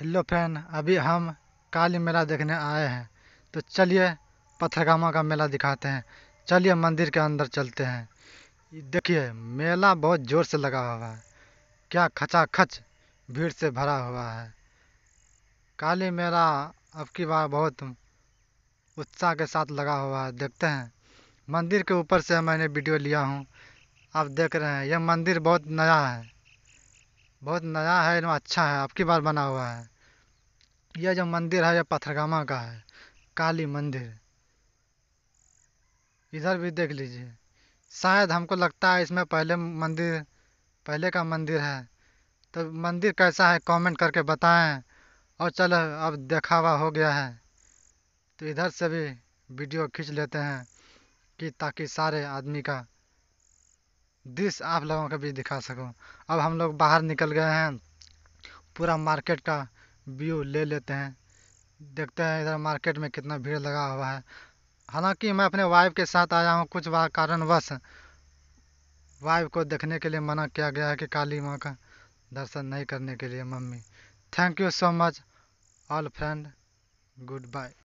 hello friend अभी हम काली मेला देखने आए हैं तो चलिए पथरगामा का मेला दिखाते हैं चलिए मंदिर के अंदर चलते हैं देखिए मेला बहुत ज़ोर से लगा हुआ है क्या खचाखच भीड़ से भरा हुआ है काली मेला अब की बार बहुत उत्साह के साथ लगा हुआ है देखते हैं मंदिर के ऊपर से मैंने वीडियो लिया हूँ आप देख रहे हैं यह मंदिर बहुत नया है बहुत नया है एकदम अच्छा है आपकी बार बना हुआ है यह जो मंदिर है यह पथरगामा का है काली मंदिर इधर भी देख लीजिए शायद हमको लगता है इसमें पहले मंदिर पहले का मंदिर है तो मंदिर कैसा है कमेंट करके बताएं और चलो अब देखावा हो गया है तो इधर से भी वीडियो खींच लेते हैं कि ताकि सारे आदमी का दृश्य आप लोगों को भी दिखा सकूँ अब हम लोग बाहर निकल गए हैं पूरा मार्केट का व्यू ले लेते हैं देखते हैं इधर मार्केट में कितना भीड़ लगा हुआ है हालांकि मैं अपने वाइफ के साथ आया हूँ कुछ कारणवश वाइफ को देखने के लिए मना किया गया है कि काली माँ का दर्शन नहीं करने के लिए mummy thank you so much all friend good bye